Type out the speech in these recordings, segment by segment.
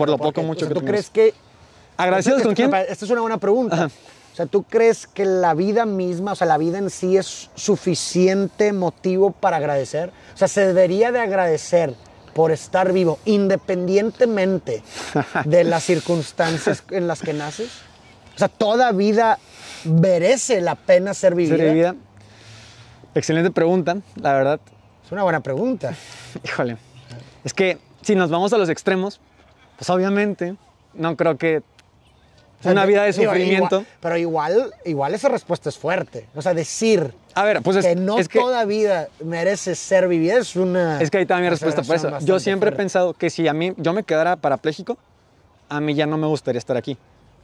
Por lo poco, mucho que ¿Tú crees que... ¿Agradecidos con quién? Esta es una buena pregunta. O sea, ¿tú crees que la vida misma, o sea, la vida en sí es suficiente motivo para agradecer? O sea, se debería de agradecer por estar vivo, independientemente de las circunstancias en las que naces. O sea, toda vida merece la pena ser vivida. ¿Ser vivida? Excelente pregunta, la verdad. Es una buena pregunta. Híjole. Es que si nos vamos a los extremos, pues, obviamente, no creo que una vida de sufrimiento. pero igual, igual esa respuesta es fuerte. O sea, decir a ver, pues que no toda vida merece ser vivida es una. Es que ahí está mi respuesta por eso. Yo siempre he pensado que si a mí yo me quedara parapléjico, a mí ya no me gustaría estar aquí.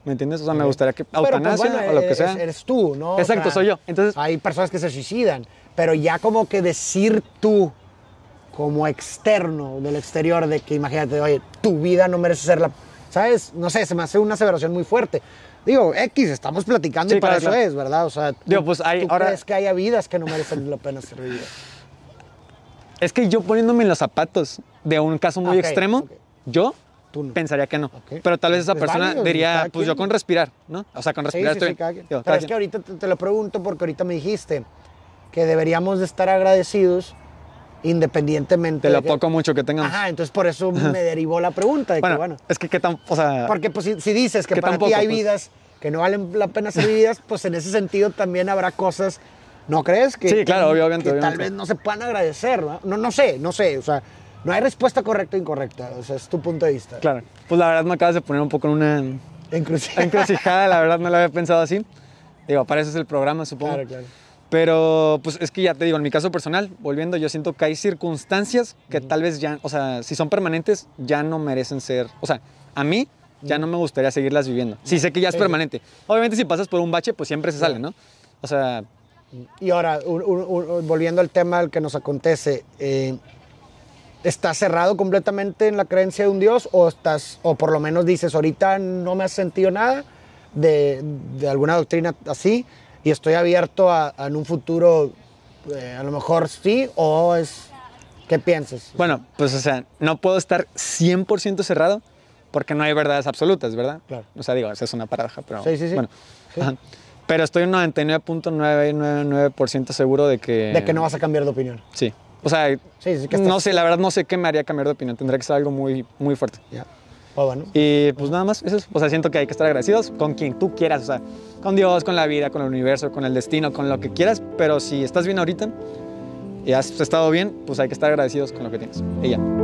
¿Me entiendes? O sea, me gustaría que pues, eutanasia o lo que e-, sea. Eres tú, ¿no? Exacto, soy yo. Entonces, hay personas que se suicidan, pero ya como que decir tú como externo del exterior de que imagínate, oye, tu vida no merece ser la... ¿Sabes? No sé, se me hace una aseveración muy fuerte. Digo, X, estamos platicando y para eso es, ¿verdad? O sea, pues, ¿tú, pues ahora... crees que haya vidas que no merecen la pena ser vividas? Es que yo poniéndome en los zapatos de un caso muy extremo, yo Tú pensaría que no. Pero tal vez esa persona diría, pues yo con respirar, ¿no? O sea, con respirar estoy... Pero es que ahorita te, te lo pregunto porque ahorita me dijiste que deberíamos de estar agradecidos independientemente. De lo poco mucho que tengamos. Ajá, entonces por eso me derivó la pregunta. bueno, bueno, es que qué tan, o sea... Porque pues, si, dices que, para ti hay pues. vidas que no valen la pena ser vividas, pues en ese sentido también habrá cosas, ¿no crees? Que, sí, claro, obviamente. tal vez no se puedan agradecer, ¿no? ¿no? sé, no sé, o sea, no hay respuesta correcta o incorrecta, o sea, es tu punto de vista. Claro, pues la verdad me acabas de poner un poco en una... Encrucijada. la verdad no la había pensado así. Digo, para eso es el programa, supongo. Claro, claro. Pero pues es que ya te digo, en mi caso personal, volviendo, yo siento que hay circunstancias que tal vez ya, o sea, si son permanentes, ya no merecen ser, o sea, a mí ya no me gustaría seguirlas viviendo. Si sí, sé que ya es eh. permanente. Obviamente si pasas por un bache, pues siempre se sale, ¿no? O sea... Y ahora, volviendo al tema al que nos acontece, eh, ¿Estás cerrado completamente en la creencia de un Dios o estás, o por lo menos dices, ahorita no me has sentido nada de, de alguna doctrina así, y estoy abierto a, en un futuro, eh, a lo mejor sí o es... ¿Qué piensas? Bueno, pues o sea, no puedo estar 100% cerrado porque no hay verdades absolutas, ¿verdad? Claro. O sea, digo, esa es una paradoja, pero sí, sí, sí. bueno. Pero estoy un 99.999% seguro de que... De que no vas a cambiar de opinión. Sí. O sea, no sé, la verdad no sé qué me haría cambiar de opinión. Tendría que ser algo muy, muy fuerte. Y pues nada más, eso es, o sea, siento que hay que estar agradecidos con quien tú quieras, o sea, con Dios, con la vida, con el universo, con el destino, con lo que quieras, pero si estás bien ahorita y has estado bien, pues hay que estar agradecidos con lo que tienes. Ella.